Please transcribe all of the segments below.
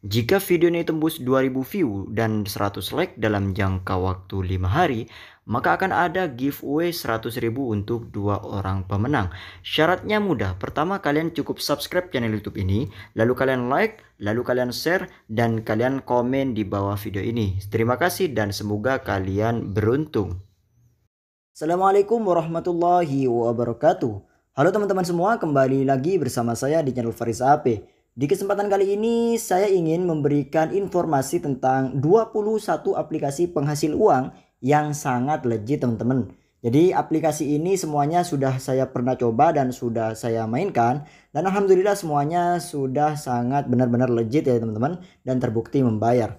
Jika video ini tembus 2000 view dan 100 like dalam jangka waktu 5 hari, maka akan ada giveaway 100.000 untuk dua orang pemenang. Syaratnya mudah. Pertama, kalian cukup subscribe channel YouTube ini, lalu kalian like, lalu kalian share dan kalian komen di bawah video ini. Terima kasih dan semoga kalian beruntung. Assalamualaikum warahmatullahi wabarakatuh. Halo teman-teman semua, kembali lagi bersama saya di channel Faris AP. Di kesempatan kali ini saya ingin memberikan informasi tentang 21 aplikasi penghasil uang yang sangat legit teman-teman. Jadi aplikasi ini semuanya sudah saya pernah coba dan sudah saya mainkan dan alhamdulillah semuanya sudah sangat benar-benar legit ya teman-teman dan terbukti membayar.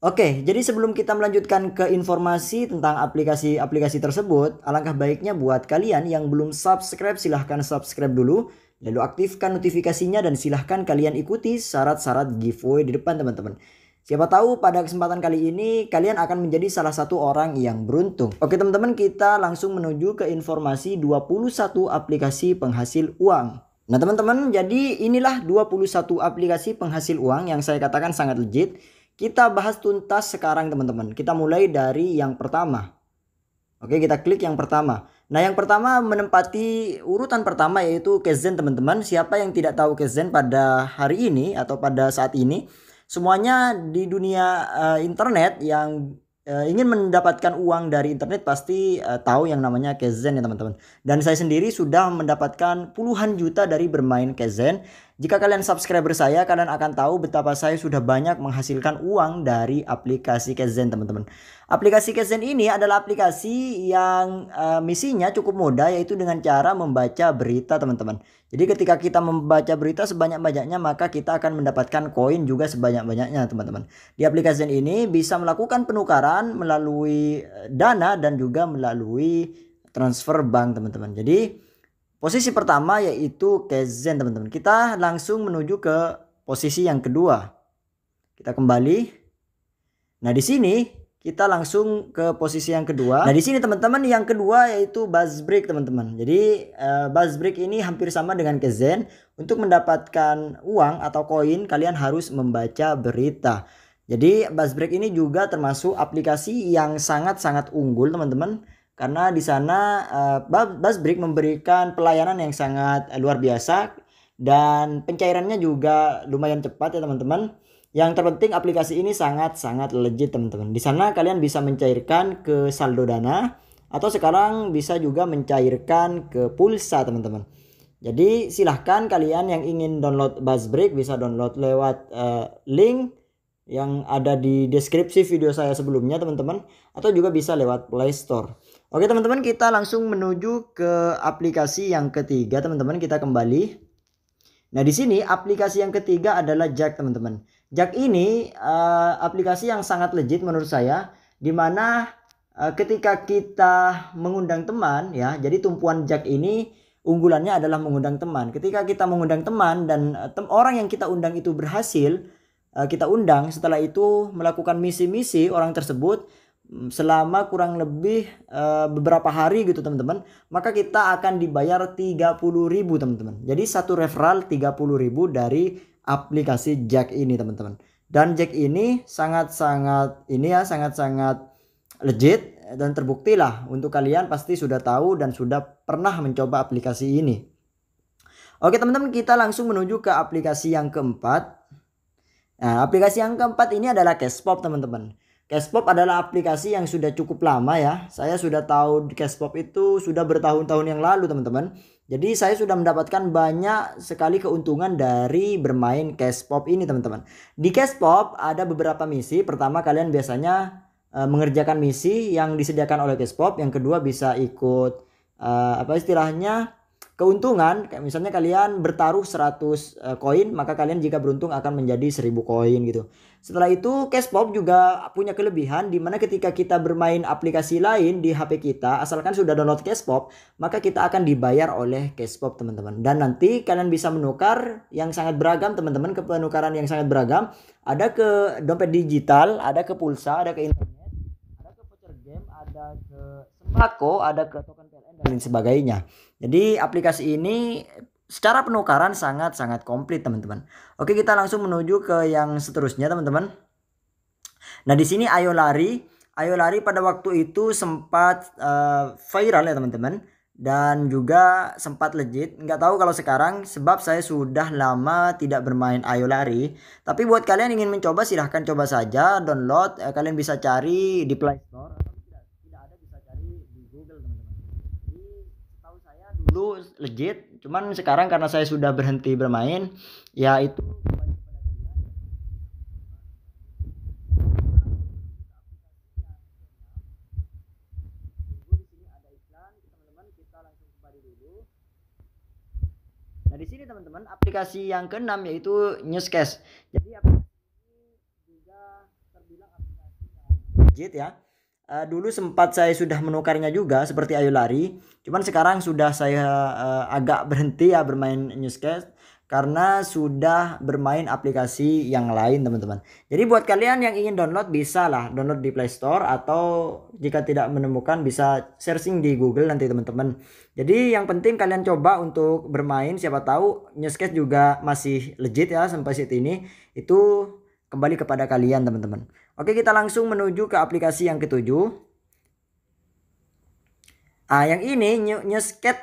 Oke, jadi sebelum kita melanjutkan ke informasi tentang aplikasi-aplikasi tersebut, alangkah baiknya buat kalian yang belum subscribe silahkan subscribe dulu Lalu aktifkan notifikasinya dan silahkan kalian ikuti syarat-syarat giveaway di depan teman-teman. Siapa tahu pada kesempatan kali ini kalian akan menjadi salah satu orang yang beruntung. Oke teman-teman kita langsung menuju ke informasi 21 aplikasi penghasil uang. Nah teman-teman jadi inilah 21 aplikasi penghasil uang yang saya katakan sangat legit. Kita bahas tuntas sekarang teman-teman. Kita mulai dari yang pertama. Oke kita klik yang pertama. Nah, yang pertama menempati urutan pertama yaitu Kezen, teman-teman. Siapa yang tidak tahu Kezen pada hari ini atau pada saat ini? Semuanya di dunia uh, internet yang uh, ingin mendapatkan uang dari internet pasti uh, tahu yang namanya Kezen ya, teman-teman. Dan saya sendiri sudah mendapatkan puluhan juta dari bermain Kezen jika kalian subscriber saya, kalian akan tahu betapa saya sudah banyak menghasilkan uang dari aplikasi Kaizen, teman-teman. Aplikasi Kaizen ini adalah aplikasi yang uh, misinya cukup mudah yaitu dengan cara membaca berita, teman-teman. Jadi ketika kita membaca berita sebanyak-banyaknya, maka kita akan mendapatkan koin juga sebanyak-banyaknya, teman-teman. Di aplikasi ini bisa melakukan penukaran melalui eh, dana dan juga melalui transfer bank, teman-teman. Jadi Posisi pertama yaitu kezen teman-teman. Kita langsung menuju ke posisi yang kedua. Kita kembali. Nah di sini kita langsung ke posisi yang kedua. Nah di sini teman-teman yang kedua yaitu buzz break teman-teman. Jadi uh, buzz break ini hampir sama dengan kezen. Untuk mendapatkan uang atau koin kalian harus membaca berita. Jadi buzz break ini juga termasuk aplikasi yang sangat-sangat unggul teman-teman karena di sana uh, eh, Basbrik memberikan pelayanan yang sangat eh, luar biasa dan pencairannya juga lumayan cepat ya teman-teman. Yang terpenting aplikasi ini sangat-sangat legit teman-teman. Di sana kalian bisa mencairkan ke saldo dana atau sekarang bisa juga mencairkan ke pulsa teman-teman. Jadi silahkan kalian yang ingin download Buzzbreak bisa download lewat uh, link yang ada di deskripsi video saya sebelumnya teman-teman atau juga bisa lewat Play Store. Oke teman-teman kita langsung menuju ke aplikasi yang ketiga teman-teman kita kembali. Nah di sini aplikasi yang ketiga adalah Jack teman-teman. Jack ini uh, aplikasi yang sangat legit menurut saya. Dimana uh, eh, ketika kita mengundang teman ya jadi tumpuan Jack ini unggulannya adalah mengundang teman. Ketika kita mengundang teman dan uh, tem orang yang kita undang itu berhasil uh, kita undang setelah itu melakukan misi-misi orang tersebut selama kurang lebih uh, beberapa hari gitu teman-teman maka kita akan dibayar 30.000 teman-teman jadi satu referral 30.000 dari aplikasi Jack ini teman-teman dan Jack ini sangat-sangat ini ya sangat-sangat legit dan terbukti lah untuk kalian pasti sudah tahu dan sudah pernah mencoba aplikasi ini Oke teman-teman kita langsung menuju ke aplikasi yang keempat Nah, aplikasi yang keempat ini adalah Cashpop, teman-teman. Cashpop adalah aplikasi yang sudah cukup lama ya. Saya sudah tahu Cashpop itu sudah bertahun-tahun yang lalu teman-teman. Jadi saya sudah mendapatkan banyak sekali keuntungan dari bermain Cashpop ini teman-teman. Di Cashpop ada beberapa misi. Pertama kalian biasanya e, mengerjakan misi yang disediakan oleh Cashpop. Yang kedua bisa ikut e, apa istilahnya keuntungan kayak misalnya kalian bertaruh 100 eh, koin uh, maka kalian jika beruntung akan menjadi 1000 koin gitu. Setelah itu cash pop juga punya kelebihan di mana ketika kita bermain aplikasi lain di HP kita asalkan sudah download cash pop maka kita akan dibayar oleh cash pop teman-teman dan nanti kalian bisa menukar yang sangat beragam teman-teman ke penukaran yang sangat beragam ada ke dompet digital, ada ke pulsa, ada ke internet, ada ke voucher game, ada ke sembako, ada ke token dan lain sebagainya. Jadi aplikasi ini secara penukaran sangat-sangat komplit teman-teman. Oke kita langsung menuju ke yang seterusnya teman-teman. Nah di sini Ayo Lari, Ayo Lari pada waktu itu sempat uh, viral ya teman-teman dan juga sempat legit. Nggak tahu kalau sekarang sebab saya sudah lama tidak bermain Ayo Lari. Tapi buat kalian ingin mencoba silahkan coba saja download. Eh, kalian bisa cari di Play Store dulu legit cuman sekarang karena saya sudah berhenti bermain ya itu Nah di sini teman-teman aplikasi yang keenam yaitu Newscast. Jadi aplikasi ini juga terbilang aplikasi yang legit ya Uh, dulu sempat saya sudah menukarnya juga seperti Ayu Lari, cuman sekarang sudah saya uh, agak berhenti ya bermain newscast karena sudah bermain aplikasi yang lain teman-teman. Jadi buat kalian yang ingin download bisa lah download di Play Store atau jika tidak menemukan bisa searching di Google nanti teman-teman. Jadi yang penting kalian coba untuk bermain siapa tahu Newscast juga masih legit ya sampai saat ini itu kembali kepada kalian teman-teman. Oke, kita langsung menuju ke aplikasi yang ketujuh. Ah, yang ini new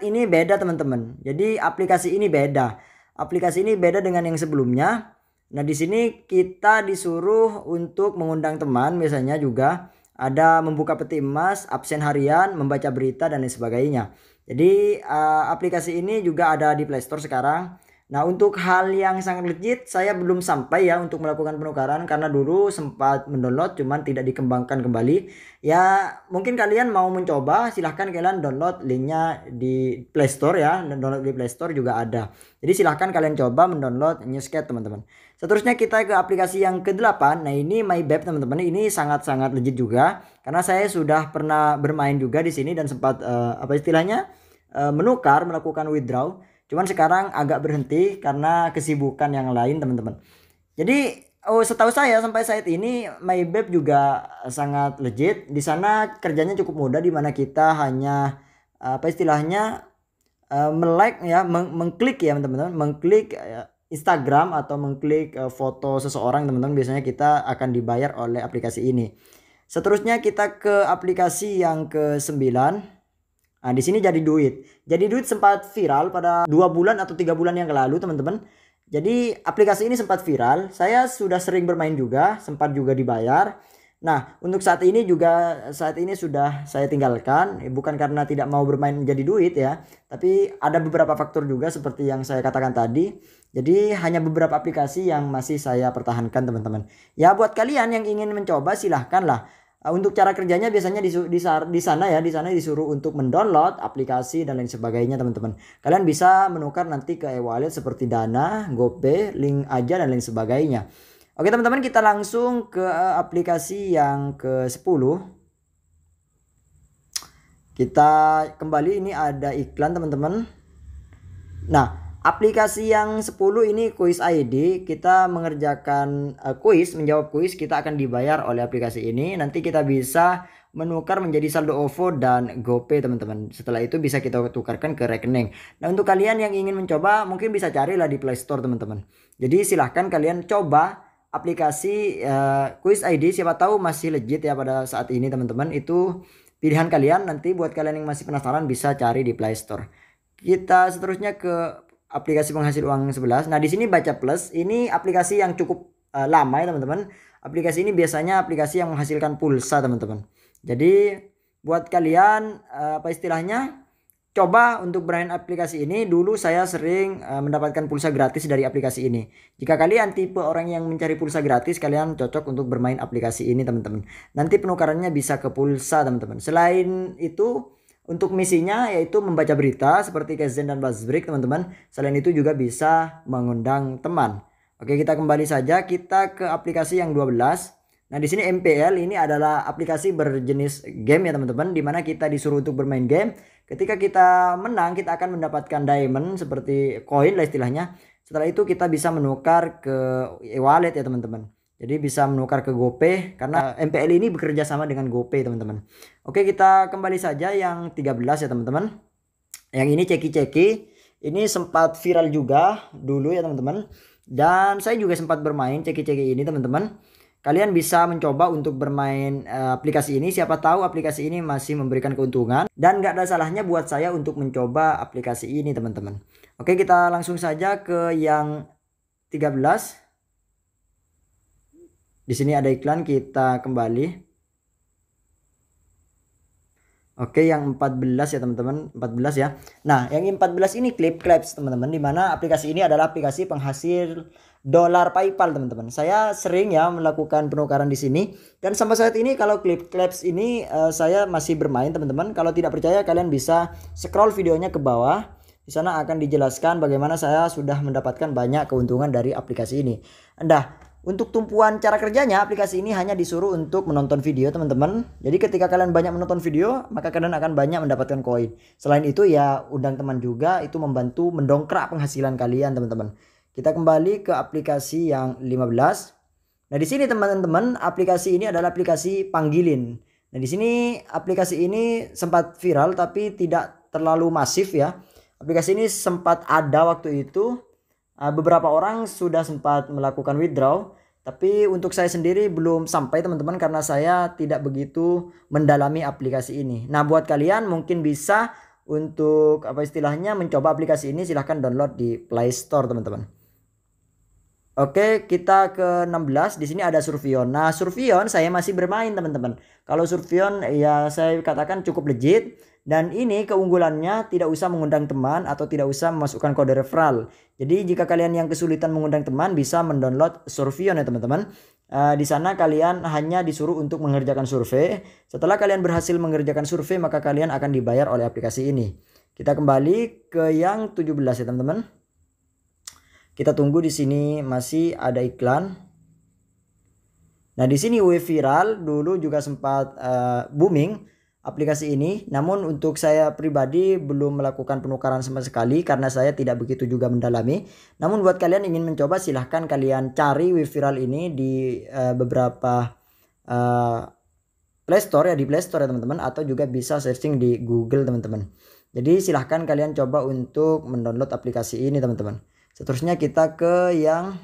ini beda teman-teman. Jadi aplikasi ini beda. Aplikasi ini beda dengan yang sebelumnya. Nah, di sini kita disuruh untuk mengundang teman misalnya juga ada membuka peti emas, absen harian, membaca berita dan lain sebagainya. Jadi uh, aplikasi ini juga ada di Play Store sekarang. Nah, untuk hal yang sangat legit, saya belum sampai ya untuk melakukan penukaran karena dulu sempat mendownload cuman tidak dikembangkan kembali. Ya, mungkin kalian mau mencoba, silahkan kalian download linknya di Play Store ya. Download di Play Store juga ada. Jadi silahkan kalian coba mendownload Newscat teman-teman. Seterusnya kita ke aplikasi yang ke-8. Nah, ini MyBab teman-teman. Ini sangat-sangat legit juga karena saya sudah pernah bermain juga di sini dan sempat uh, apa istilahnya? Uh, menukar, melakukan withdraw. Cuman sekarang agak berhenti karena kesibukan yang lain teman-teman. Jadi oh setahu saya sampai saat ini MyBab juga sangat legit. Di sana kerjanya cukup mudah di mana kita hanya apa istilahnya uh, ya meng mengklik ya teman-teman, mengklik eh, Instagram atau mengklik eh, foto seseorang teman-teman biasanya kita akan dibayar oleh aplikasi ini. Seterusnya kita ke aplikasi yang ke-9 Nah, di sini jadi duit. Jadi duit sempat viral pada dua bulan atau tiga bulan yang lalu, teman-teman. Jadi aplikasi ini sempat viral. Saya sudah sering bermain juga, sempat juga dibayar. Nah, untuk saat ini juga saat ini sudah saya tinggalkan, eh, bukan karena tidak mau bermain menjadi duit ya, tapi ada beberapa faktor juga seperti yang saya katakan tadi. Jadi hanya beberapa aplikasi yang masih saya pertahankan teman-teman. Ya buat kalian yang ingin mencoba silahkanlah. Ah, untuk cara kerjanya biasanya di, di, di sana ya, di sana disuruh untuk mendownload aplikasi dan lain sebagainya teman-teman. Kalian bisa menukar nanti ke e-wallet seperti Dana, GoPay, Link aja dan lain sebagainya. Oke teman-teman kita langsung ke eh, aplikasi yang ke-10. Kita kembali ini ada iklan teman-teman. Nah, Aplikasi yang 10 ini kuis ID, kita mengerjakan uh, eh, kuis, menjawab kuis kita akan dibayar oleh aplikasi ini. Nanti kita bisa menukar menjadi saldo OVO dan GoPay teman-teman. Setelah itu bisa kita tukarkan ke rekening. Nah, untuk kalian yang ingin mencoba mungkin bisa carilah di Play Store teman-teman. Jadi silahkan kalian coba aplikasi uh, eh, kuis ID siapa tahu masih legit ya pada saat ini teman-teman. Itu pilihan kalian nanti buat kalian yang masih penasaran bisa cari di Play Store. Kita seterusnya ke aplikasi penghasil uang 11. Nah, di sini baca plus, ini aplikasi yang cukup uh, lama ya, teman-teman. Aplikasi ini biasanya aplikasi yang menghasilkan pulsa, teman-teman. Jadi, buat kalian uh, apa istilahnya? Coba untuk bermain aplikasi ini. Dulu saya sering uh, mendapatkan pulsa gratis dari aplikasi ini. Jika kalian tipe orang yang mencari pulsa gratis, kalian cocok untuk bermain aplikasi ini, teman-teman. Nanti penukarannya bisa ke pulsa, teman-teman. Selain itu, untuk misinya yaitu membaca berita seperti Kezen dan Buzzbreak teman-teman. Selain itu juga bisa mengundang teman. Oke kita kembali saja kita ke aplikasi yang 12. Nah di sini MPL ini adalah aplikasi berjenis game ya teman-teman. Dimana kita disuruh untuk bermain game. Ketika kita menang kita akan mendapatkan diamond seperti koin lah istilahnya. Setelah itu kita bisa menukar ke e-wallet ya teman-teman. Jadi bisa menukar ke GoPay karena nah. MPL ini bekerja sama dengan GoPay teman-teman. Oke kita kembali saja yang 13 ya teman-teman. Yang ini ceki-ceki. Ini sempat viral juga dulu ya teman-teman. Dan saya juga sempat bermain ceki-ceki ini teman-teman. Kalian bisa mencoba untuk bermain uh, aplikasi ini. Siapa tahu aplikasi ini masih memberikan keuntungan. Dan gak ada salahnya buat saya untuk mencoba aplikasi ini teman-teman. Oke kita langsung saja ke yang 13. Di sini ada iklan, kita kembali. Oke, yang 14 ya teman-teman, 14 ya. Nah, yang 14 ini Clip Claps teman-teman, dimana aplikasi ini adalah aplikasi penghasil dolar PayPal teman-teman. Saya sering ya melakukan penukaran di sini dan sampai saat ini kalau clip claps ini uh, saya masih bermain teman-teman. Kalau tidak percaya kalian bisa scroll videonya ke bawah. Di sana akan dijelaskan bagaimana saya sudah mendapatkan banyak keuntungan dari aplikasi ini. Nah, untuk tumpuan cara kerjanya, aplikasi ini hanya disuruh untuk menonton video, teman-teman. Jadi ketika kalian banyak menonton video, maka kalian akan banyak mendapatkan koin. Selain itu ya undang teman juga itu membantu mendongkrak penghasilan kalian, teman-teman. Kita kembali ke aplikasi yang 15. Nah, di sini teman-teman, aplikasi ini adalah aplikasi panggilin. Nah, di sini aplikasi ini sempat viral tapi tidak terlalu masif ya. Aplikasi ini sempat ada waktu itu Eh, beberapa orang sudah sempat melakukan withdraw tapi untuk saya sendiri belum sampai teman-teman karena saya tidak begitu mendalami aplikasi ini. Nah, buat kalian mungkin bisa untuk apa istilahnya mencoba aplikasi ini silahkan download di Play Store teman-teman. Oke, kita ke 16. Di sini ada Survion. Nah, Survion saya masih bermain, teman-teman. Kalau Survion ya saya katakan cukup legit dan ini keunggulannya tidak usah mengundang teman atau tidak usah memasukkan kode referral. Jadi jika kalian yang kesulitan mengundang teman bisa mendownload Survion ya, teman-teman. Uh, di sana kalian hanya disuruh untuk mengerjakan survei. Setelah kalian berhasil mengerjakan survei, maka kalian akan dibayar oleh aplikasi ini. Kita kembali ke yang 17 ya, teman-teman. Kita tunggu di sini masih ada iklan. Nah, di sini Wave Viral dulu juga sempat uh, booming aplikasi ini. Namun untuk saya pribadi belum melakukan penukaran sama sekali karena saya tidak begitu juga mendalami. Namun buat kalian ingin mencoba silahkan kalian cari Wave Viral ini di uh, beberapa uh, Play Store ya di Play Store ya teman-teman atau juga bisa searching di Google teman-teman. Jadi silahkan kalian coba untuk mendownload aplikasi ini teman-teman. Seterusnya kita ke yang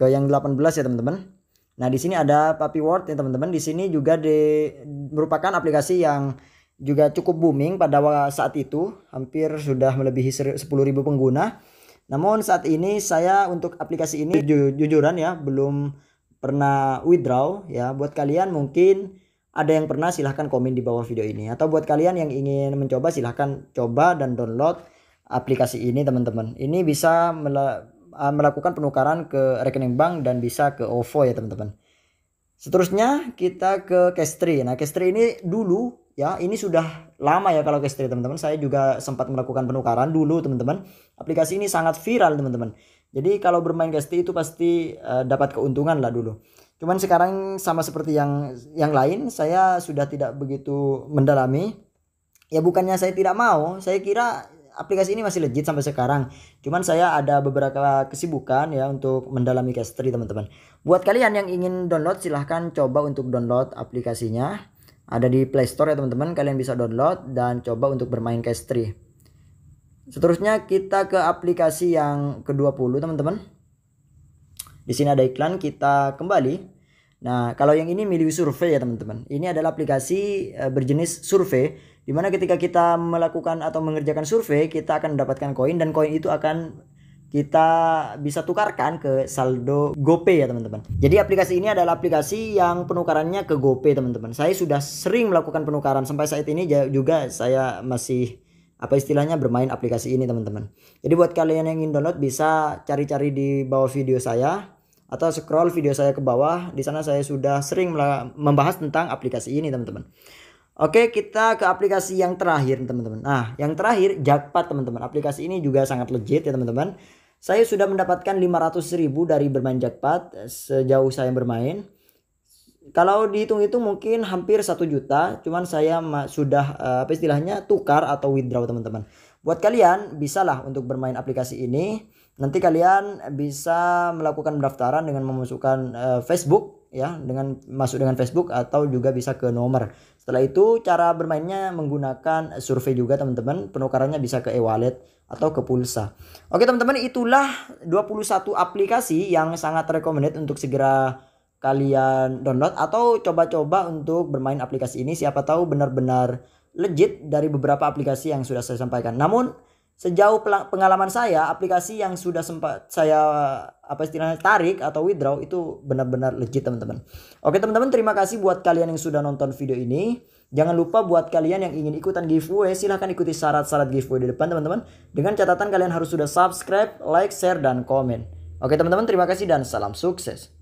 ke yang 18 ya teman-teman. Nah, di sini ada Papi Word ya teman-teman. Di sini juga di merupakan aplikasi yang juga cukup booming pada saat itu, hampir sudah melebihi 10.000 pengguna. Namun saat ini saya untuk aplikasi ini ju jujuran ya belum pernah withdraw ya. Buat kalian mungkin ada yang pernah silahkan komen di bawah video ini atau buat kalian yang ingin mencoba silahkan coba dan download aplikasi ini teman-teman. Ini bisa ah, melakukan penukaran ke rekening bank dan bisa ke OVO ya teman-teman. Seterusnya kita ke Kestri. Nah Kestri ini dulu ya ini sudah lama ya kalau Kestri teman-teman. Saya juga sempat melakukan penukaran dulu teman-teman. Aplikasi ini sangat viral teman-teman. Jadi kalau bermain Kestri itu pasti eh, dapat keuntungan lah dulu. Cuman sekarang sama seperti yang yang lain, saya sudah tidak begitu mendalami. Ya bukannya saya tidak mau, saya kira aplikasi ini masih legit sampai sekarang. Cuman saya ada beberapa kesibukan ya untuk mendalami Castry teman-teman. Buat kalian yang ingin download silahkan coba untuk download aplikasinya. Ada di Play Store ya teman-teman. Kalian bisa download dan coba untuk bermain Castry. Seterusnya kita ke aplikasi yang ke-20 teman-teman. Di sini ada iklan kita kembali. Nah, kalau yang ini milih survei ya teman-teman. Ini adalah aplikasi eh, berjenis survei Dimana ketika kita melakukan atau mengerjakan survei, kita akan mendapatkan koin dan koin itu akan kita bisa tukarkan ke saldo GoPay ya teman-teman. Jadi aplikasi ini adalah aplikasi yang penukarannya ke GoPay teman-teman. Saya sudah sering melakukan penukaran sampai saat ini juga saya masih apa istilahnya bermain aplikasi ini teman-teman. Jadi buat kalian yang ingin download bisa cari-cari di bawah video saya atau scroll video saya ke bawah. Di sana saya sudah sering membahas tentang aplikasi ini teman-teman. Oke, kita ke aplikasi yang terakhir, teman-teman. Nah, yang terakhir jackpot teman-teman. Aplikasi ini juga sangat legit ya, teman-teman. Saya sudah mendapatkan ribu dari bermain jackpot eh, sejauh saya bermain. Kalau dihitung-hitung mungkin hampir 1 juta, cuman saya sudah eh, apa istilahnya tukar atau withdraw, teman-teman. Buat kalian bisalah untuk bermain aplikasi ini. Nanti kalian bisa melakukan pendaftaran dengan memasukkan uh, Facebook ya dengan masuk dengan Facebook atau juga bisa ke nomor setelah itu cara bermainnya menggunakan survei juga teman-teman. Penukarannya bisa ke e-wallet atau ke pulsa. Oke teman-teman itulah 21 aplikasi yang sangat recommended untuk segera kalian download atau coba-coba untuk bermain aplikasi ini siapa tahu benar-benar legit dari beberapa aplikasi yang sudah saya sampaikan. Namun sejauh pengalaman saya aplikasi yang sudah sempat saya apa istilahnya tarik atau withdraw itu benar-benar legit teman-teman. Oke teman-teman terima kasih buat kalian yang sudah nonton video ini. Jangan lupa buat kalian yang ingin ikutan giveaway silahkan ikuti syarat-syarat giveaway di depan teman-teman. Dengan catatan kalian harus sudah subscribe, like, share, dan komen. Oke teman-teman terima kasih dan salam sukses.